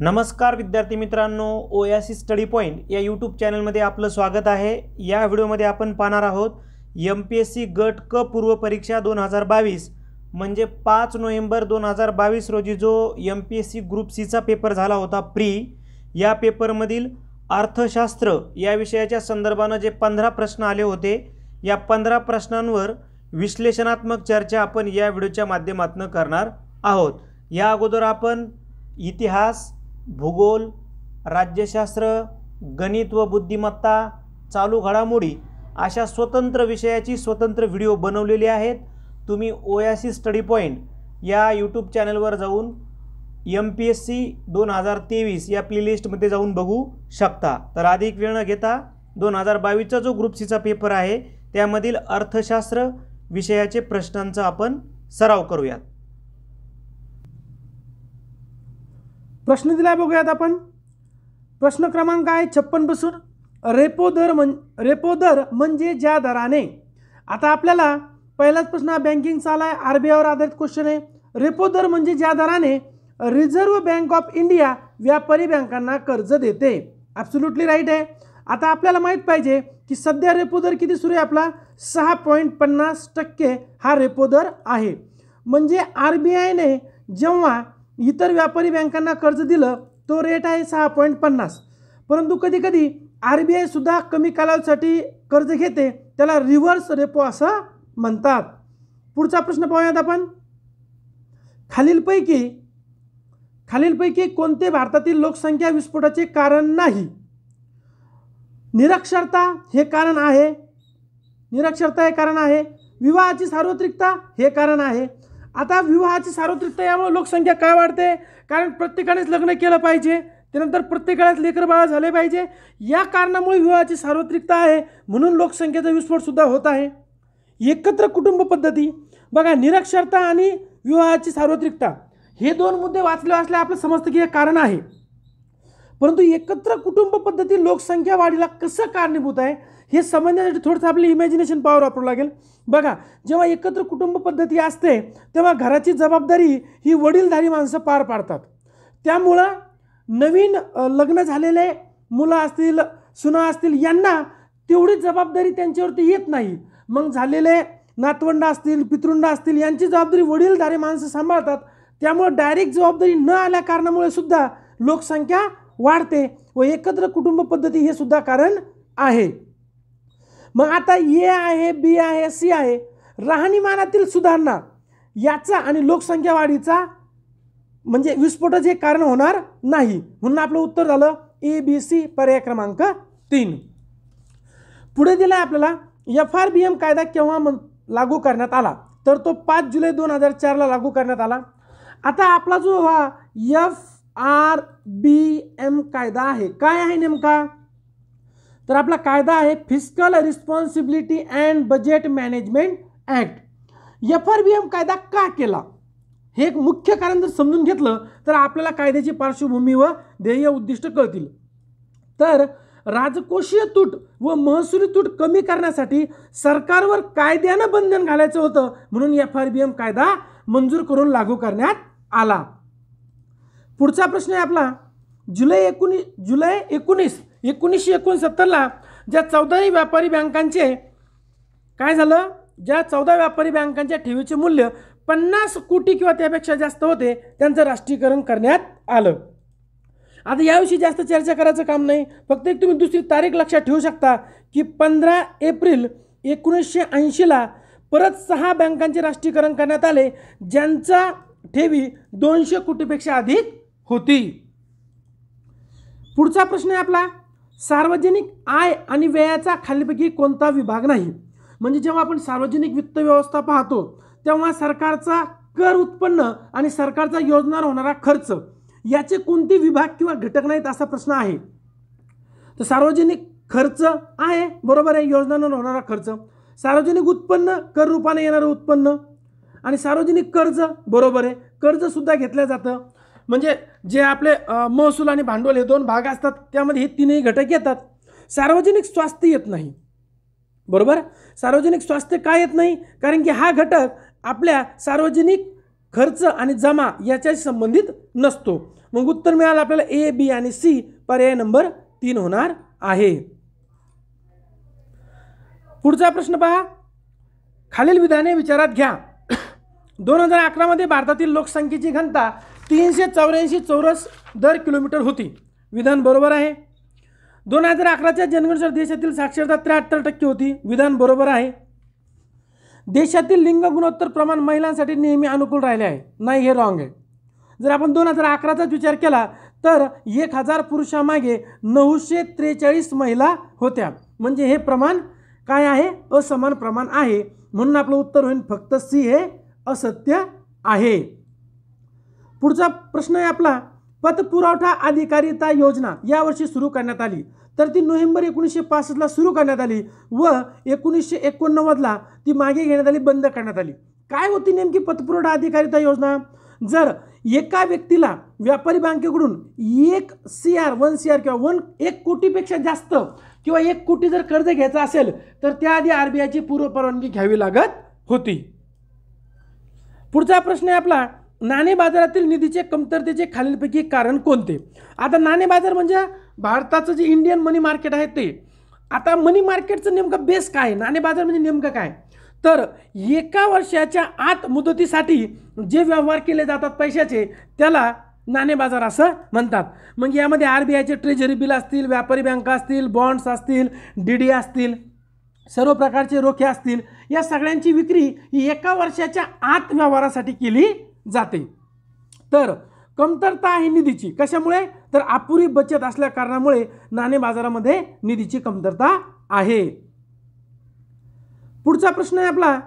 नमस्कार विद्यार्थी मित्रांनो सी स्टडी पॉईंट या यूट्यूब चॅनलमध्ये आपलं स्वागत आहे या व्हिडिओमध्ये आपण पाहणार आहोत एम पी एस सी गट क पूर्व परीक्षा दोन हजार बावीस म्हणजे पाच नोव्हेंबर दोन हजार बावीस रोजी जो M P S C group सीचा पेपर झाला होता प्री या पेपरमधील अर्थशास्त्र या विषयाच्या संदर्भानं जे पंधरा प्रश्न आले होते या पंधरा प्रश्नांवर विश्लेषणात्मक चर्चा आपण या व्हिडिओच्या माध्यमातून करणार आहोत या अगोदर आपण इतिहास भूगोल राज्यशास्त्र गणित व बुद्धिमत्ता चालू घडामोडी अशा स्वतंत्र विषयाची स्वतंत्र व्हिडिओ बनवलेले आहेत तुम्ही ओयासी स्टडी पॉईंट या यूट्यूब चॅनलवर जाऊन एम पी एस सी दोन हजार तेवीस या प्लेलिस्टमध्ये जाऊन बघू शकता तर अधिक वेळ न घेता दोन हजार बावीसचा जो ग्रुप सीचा पेपर आहे त्यामधील अर्थशास्त्र विषयाचे प्रश्नांचा आपण सराव करूयात प्रश्न दिला बघूयात आपण प्रश्न क्रमांक आहे छप्पनपासून रेपो दर म्हण रेपो दर म्हणजे ज्या दराने आता आपल्याला पहिलाच प्रश्न हा बँकिंगचा आला आहे आर बी आयवर आधारित क्वेश्चन आहे रेपो दर म्हणजे ज्या दराने रिझर्व्ह बँक ऑफ इंडिया व्यापारी बँकांना कर्ज देते ॲब्सोल्युटली राईट आहे आता आपल्याला माहीत पाहिजे की सध्या रेपो दर किती सुरू आहे आपला सहा पॉईंट पन्नास टक्के हा रेपो दर आहे म्हणजे आर बी आयने जेव्हा इतर व्यापारी बँकांना कर्ज दिलं तो रेट आहे सहा पॉईंट पन्नास परंतु कधीकधी आर बी आयसुद्धा कमी कालावधीसाठी कर्ज घेते त्याला रिव्हर्स रेपो असं म्हणतात पुढचा प्रश्न पाहूयात आपण खालीलपैकी खालीलपैकी कोणते भारतातील लोकसंख्या विस्फोटाचे कारण नाही निरक्षरता हे कारण आहे निरक्षरता हे कारण आहे विवाहाची सार्वत्रिकता हे कारण आहे आता विवाहाची सार्वत्रिकता यामुळे लोकसंख्या काय वाढते कारण प्रत्येकानेच लग्न केलं पाहिजे त्यानंतर प्रत्येकालाच लेकर बाळा झाले पाहिजे या कारणामुळे विवाहाची सार्वत्रिकता आहे म्हणून लोकसंख्येचा विस्फोटसुद्धा होत आहे एकत्र कुटुंब पद्धती बघा निरक्षरता आणि विवाहाची सार्वत्रिकता हे दोन मुद्दे वाचले असल्या आपलं समजतं की हे कारण आहे परंतु एकत्र कुटुंब पद्धती लोकसंख्या वाढीला कसं कारणीभूत आहे हे समजण्यासाठी थोडंसं आपली इमॅजिनेशन पॉवर वापरू लागेल बघा जेव्हा एकत्र कुटुंब पद्धती असते तेव्हा घराची जबाबदारी ही वडीलधारी माणसं पार पाडतात त्यामुळं नवीन लग्न झालेले मुलं असतील सुना असतील यांना तेवढी जबाबदारी त्यांच्यावरती येत नाही मग झालेले नातवंड असतील पितृंड असतील यांची जबाबदारी वडीलधारी माणसं सांभाळतात त्यामुळं डायरेक्ट जबाबदारी न आल्या कारणामुळे सुद्धा लोकसंख्या वाढते व एकत्र कुटुंब पद्धती हे सुद्धा कारण आहे मग आता ए आहे बी आहे सी आहे राहणीमानातील सुधारणा याचा आणि लोकसंख्या वाढीचा म्हणजे विस्फोटच हे कारण होणार नाही म्हणून आपलं उत्तर झालं ए बी सी पर्याय क्रमांक तीन पुढे दिलाय आपल्याला एफ आर बी एम कायदा केव्हा लागू करण्यात आला तर तो पाच जुलै दोन हजार चारला लागू करण्यात आला आता आपला जो हा एफ आर बी एम कायदा आहे काय आहे नेमका तर आपला कायदा आहे fiscal responsibility and budget management act F R B M कायदा का केला हे एक मुख्य कारण जर समजून घेतलं तर आपल्याला कायद्याची पार्श्वभूमी व ध्येय उद्दिष्ट कळतील तर राजकोषीय तूट व महसुली तूट कमी करण्यासाठी सरकारवर कायद्यानं बंधन घालायचं होतं म्हणून एफ आर बी एम कायदा मंजूर करून लागू करण्यात आला पुढचा प्रश्न आहे आपला जुलै एकोणी जुलै एकोणीस एकोणीसशे एकोणसत्तरला ज्या चौदाही व्यापारी बँकांचे काय झालं ज्या चौदा व्यापारी बँकांच्या ठेवीचे मूल्य पन्नास कोटी किंवा त्यापेक्षा जास्त होते त्यांचं राष्ट्रीयकरण करण्यात आलं आता याविषयी जास्त चर्चा करायचं काम नाही फक्त एक तुम्ही दुसरी तारीख लक्षात ठेवू शकता की पंधरा एप्रिल एकोणीसशे ऐंशीला परत सहा बँकांचे राष्ट्रीयकरण करण्यात आले ज्यांचा ठेवी दोनशे कोटीपेक्षा अधिक होती पुढचा प्रश्न आहे आपला सार्वजनिक आय आणि व्ययाचा खालीपैकी कोणता विभाग नाही म्हणजे जेव्हा आपण सार्वजनिक वित्त व्यवस्था पाहतो तेव्हा सरकारचा कर उत्पन्न आणि सरकारचा योजना होणारा खर्च याचे कोणते विभाग किंवा घटक नाहीत असा प्रश्न आहे तर सार्वजनिक खर्च आहे बरोबर आहे योजनांवर होणारा खर्च सार्वजनिक उत्पन्न कर रूपाने येणारं उत्पन्न आणि सार्वजनिक कर्ज बरोबर आहे कर्जसुद्धा घेतलं जातं म्हणजे जे आपले महसूल आणि भांडवल हे दोन भाग असतात त्यामध्ये हे तीनही घटक येतात सार्वजनिक स्वास्थ्य येत नाही बरोबर सार्वजनिक स्वास्थ्य का येत नाही कारण की हा घटक आपल्या सार्वजनिक खर्च आणि जमा याच्याशी संबंधित नसतो मग उत्तर मिळालं आपल्याला ए बी आणि सी पर्याय नंबर तीन होणार आहे पुढचा प्रश्न पहा खालील विधाने विचारात घ्या दोन हजार अकरामध्ये भारतातील लोकसंख्येची घनता तीनशे चौऱ्याऐंशी चौरस दर किलोमीटर होती विधान बरोबर आहे दोन हजार अकराच्या जनगणनेनुसार देशातील साक्षरता त्र्याहत्तर टक्के होती विधान बरोबर आहे देशातील लिंग गुणोत्तर प्रमाण महिलांसाठी नेहमी अनुकूल राहिले आहे नाही हे रॉंग आहे जर आपण दोन हजार अकराचाच विचार केला तर एक हजार पुरुषामागे नऊशे त्रेचाळीस महिला होत्या म्हणजे हे प्रमाण काय आहे असमान प्रमाण आहे म्हणून आपलं उत्तर होईल फक्त सी हे असत्य आहे पुढचा प्रश्न आहे आपला पतपुरवठा अधिकारिता योजना यावर्षी सुरू करण्यात आली तर ती नोव्हेंबर एकोणीसशे पासष्टला सुरू करण्यात आली व एकोणीसशे एकोणनव्वदला ती मागे घेण्यात आली बंद करण्यात आली काय होती नेमकी पतपुरवठा अधिकारिता योजना जर एका व्यक्तीला व्यापारी बँकेकडून एक C R one C R किंवा वन एक कोटीपेक्षा जास्त किंवा एक कोटी जर कर्ज घ्यायचं असेल तर त्याआधी आर बी पूर्व परवानगी घ्यावी लागत होती पुढचा प्रश्न आहे आपला नाणे बाजारातील निधीचे कमतरतेचे खालीलपैकी कारण कोणते आता नाणे बाजार म्हणजे भारताचं जे इंडियन मनी मार्केट आहे ते आता मनी मार्केटचं नेमकं बेस काय नाणे बाजार म्हणजे नेमकं काय तर एका वर्षाच्या आत मुदतीसाठी जे व्यवहार केले जातात पैशाचे त्याला नाणे बाजार असं म्हणतात मग यामध्ये आर बी आयचे ट्रेझरी बिल असतील व्यापारी बँका असतील बॉन्ड्स असतील डी डी असतील सर्व प्रकारचे रोखे असतील या सगळ्यांची विक्री एका वर्षाच्या आत व्यवहारासाठी केली जाते तर कमतरता आहे निधीची कशामुळे तर अपुरी बचत असल्या कारणामुळे नाणे बाजारामध्ये निधीची कमतरता आहे पुढचा प्रश्न आहे आपला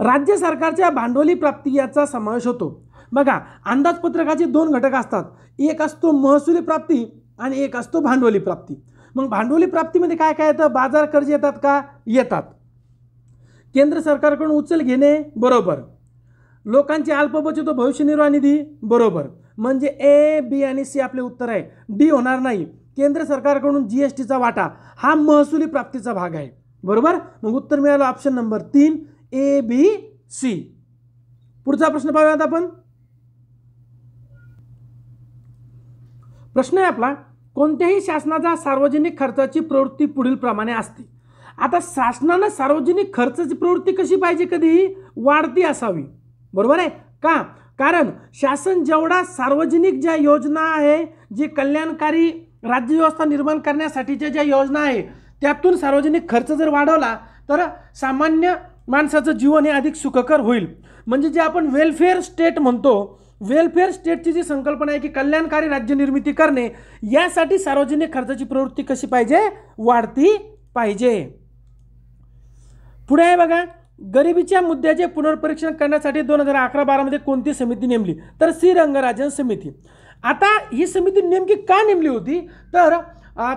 राज्य सरकारच्या भांडवली प्राप्ती याचा समावेश होतो बघा अंदाजपत्रकाचे दोन घटक असतात एक असतो महसुली प्राप्ती आणि एक असतो भांडवली प्राप्ती मग भांडवली प्राप्तीमध्ये काय काय येतं बाजार कर्ज येतात का येतात केंद्र सरकारकडून उचल घेणे बरोबर लोकांची अल्पबचत भविष्य निर्वाह निधी बरोबर म्हणजे ए बी आणि सी आपले उत्तर आहे डी होणार नाही केंद्र सरकारकडून जी एस टीचा वाटा हा महसुली प्राप्तीचा भाग आहे बरोबर मग उत्तर मिळालं ऑप्शन नंबर तीन ए बी सी पुढचा प्रश्न पाहूयात आपण प्रश्न आहे आपला कोणत्याही शासनाचा सार्वजनिक खर्चाची प्रवृत्ती पुढील प्रमाणे असते आता शासनानं सार्वजनिक खर्चाची प्रवृत्ती कशी पाहिजे कधीही वाढती असावी बरोबर आहे का कारण शासन जेवढा सार्वजनिक ज्या योजना आहे जे कल्याणकारी राज्य व्यवस्था निर्माण करण्यासाठीच्या ज्या योजना आहे त्यातून सार्वजनिक खर्च जर वाढवला तर सामान्य माणसाचं जीवन हे अधिक सुखकर होईल म्हणजे जे आपण वेलफेअर स्टेट म्हणतो वेलफेअर स्टेटची जी संकल्पना आहे की कल्याणकारी राज्य निर्मिती करणे यासाठी सार्वजनिक खर्चाची प्रवृत्ती कशी पाहिजे वाढती पाहिजे पुढे आहे बघा गरिबीच्या मुद्द्याचे पुनर्परीक्षण करण्यासाठी दोन हजार अकरा बारामध्ये कोणती समिती नेमली तर सी रंगराजन समिती आता ही समिती नेमकी का नेमली होती तर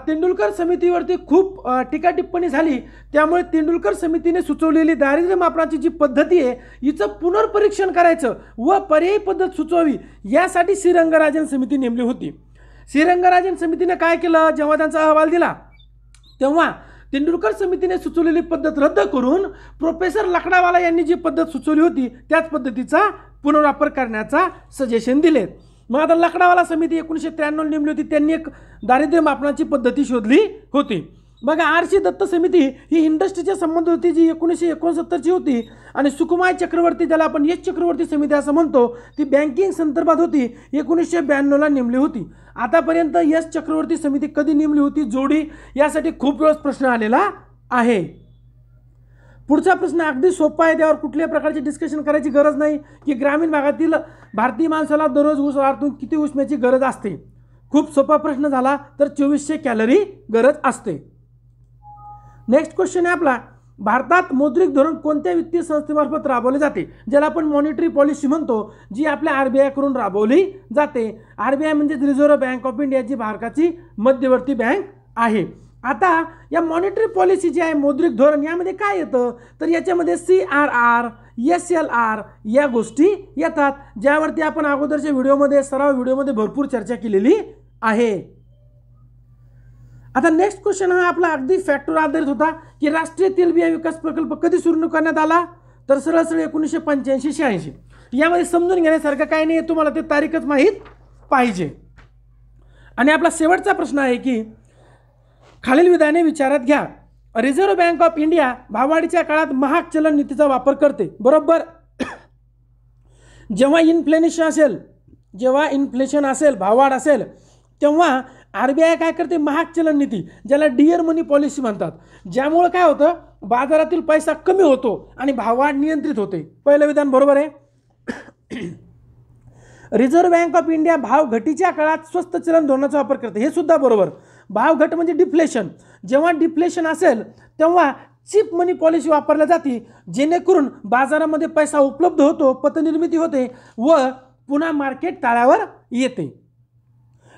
तेंडुलकर समितीवरती खूप टीका टिप्पणी झाली त्यामुळे तेंडुलकर समितीने सुचवलेली दारिद्र्य मापनाची जी पद्धती आहे हिचं पुनर्परीक्षण करायचं व पर्यायी पद्धत सुचवावी यासाठी श्रीरंगराजन समिती नेमली होती श्रीरंगराजन समितीने काय केलं जेव्हा त्यांचा अहवाल दिला तेव्हा तेंडुलकर समितीने सुचवलेली पद्धत रद्द करून प्रोफेसर लकडावाला यांनी जी पद्धत सुचवली होती त्याच पद्धतीचा पुनर्वापर करण्याचा सजेशन दिले मग आता लकडावाला समिती एकोणीसशे त्र्याण्णव नेमली होती त्यांनी एक दारिद्र्य मापनाची पद्धती शोधली होती बघा आरशी दत्त समिती ही इंडस्ट्रीच्या संबंध होती जी एकोणीसशे एकोणसत्तरची होती आणि सुकुमाय चक्रवर्ती ज्याला आपण यश चक्रवर्ती समिती असं म्हणतो ती बँकिंग संदर्भात होती एकोणीसशे ब्याण्णवला नेमली होती आतापर्यंत यश चक्रवर्ती समिती कधी नेमली होती जोडी यासाठी खूप वेळ प्रश्न आलेला आहे पुढचा प्रश्न अगदी सोपा आहे त्यावर कुठल्याही प्रकारचे डिस्कशन करायची गरज नाही की ग्रामीण भागातील भारतीय माणसाला दररोज ऊस किती उष्म्याची गरज असते खूप सोपा प्रश्न झाला तर चोवीसशे कॅलरी गरज असते नेक्स्ट क्वेश्चन आहे आपला भारतात मौद्रिक धोरण कोणत्या वित्तीय संस्थेमार्फत राबवले जाते ज्याला आपण मॉनिटरी पॉलिसी म्हणतो जी आपल्या आर बी आयकडून राबवली जाते आर बी आय म्हणजेच रिझर्व्ह बँक ऑफ इंडिया जी भारताची मध्यवर्ती बँक आहे आता या मॉनिटरी पॉलिसी जी आहे मौद्रिक धोरण यामध्ये काय येतं तर याच्यामध्ये C R R S L R या गोष्टी येतात ज्यावरती आपण अगोदरच्या व्हिडिओमध्ये सराव व्हिडिओमध्ये भरपूर चर्चा केलेली आहे आता नेक्स्ट क्वेश्चन हा आपला अगदी फॅक्टर आधारित होता की राष्ट्रीय तेलबिया विकास प्रकल्प कधी सुरू करण्यात आला तर सरळ सरळ एकोणीसशे पंच्याऐंशी शहाऐंशी यामध्ये समजून घेण्यासारखं काय नाही तुम्हाला ते तारीखच माहीत पाहिजे आणि आपला शेवटचा प्रश्न आहे की खालील विधाने विचारात घ्या रिझर्व्ह बँक ऑफ इंडिया भावाडीच्या काळात महाग चलन नीतीचा वापर करते बरोबर जेव्हा इन्फ्लेनेशन असेल जेव्हा इन्फ्लेशन असेल भाववाढ असेल तेव्हा आर बी आय काय करते महाग चलन नीती ज्याला डिअर मनी पॉलिसी म्हणतात ज्यामुळे काय होतं बाजारातील पैसा कमी होतो आणि भाववाढ नियंत्रित होते पहिलं विधान बरोबर आहे रिझर्व्ह बँक ऑफ इंडिया भाव घटीच्या काळात स्वस्त चलन धोरणाचा वापर करते हे सुद्धा बरोबर भाव घट म्हणजे डिफ्लेशन जेव्हा डिफ्लेशन असेल तेव्हा चीप मनी पॉलिसी वापरल्या जाते जेणेकरून बाजारामध्ये पैसा उपलब्ध होतो पतनिर्मिती होते व पुन्हा मार्केट ताळ्यावर येते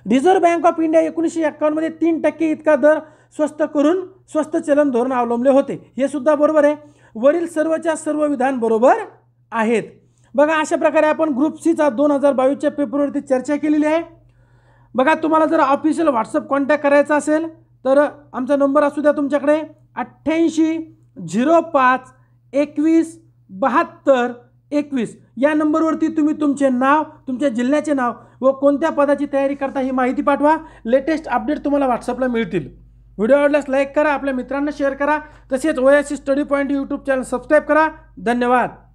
रिझर्व्ह बँक ऑफ इंडिया एकोणीसशे एक्कावन्नमध्ये तीन टक्के इतका दर स्वस्त करून स्वस्त चलन धोरण अवलंबले होते हे सुद्धा बरोबर आहे वरील सर्वच्या सर्व विधान बरोबर आहेत बघा अशा प्रकारे आपण ग्रुप सीचा दोन हजार बावीसच्या पेपरवरती चर्चा केलेली आहे बघा तुम्हाला जर ऑफिशियल व्हॉट्सअप कॉन्टॅक्ट करायचा असेल तर आमचा नंबर असू द्या तुमच्याकडे अठ्ठ्याऐंशी झिरो पाच एकवीस बहात्तर एकवीस या नंबरवरती तुम्ही तुमचे नाव तुमच्या जिल्ह्याचे नाव व कोणत्या पदाची तयारी करता ही माहिती पाठवा लेटेस्ट अपडेट तुम्हाला व्हॉट्सअपला मिळतील व्हिडिओ आवडल्यास लाईक करा आपल्या मित्रांना शेअर करा तसेच ओयासी study point YouTube channel subscribe करा धन्यवाद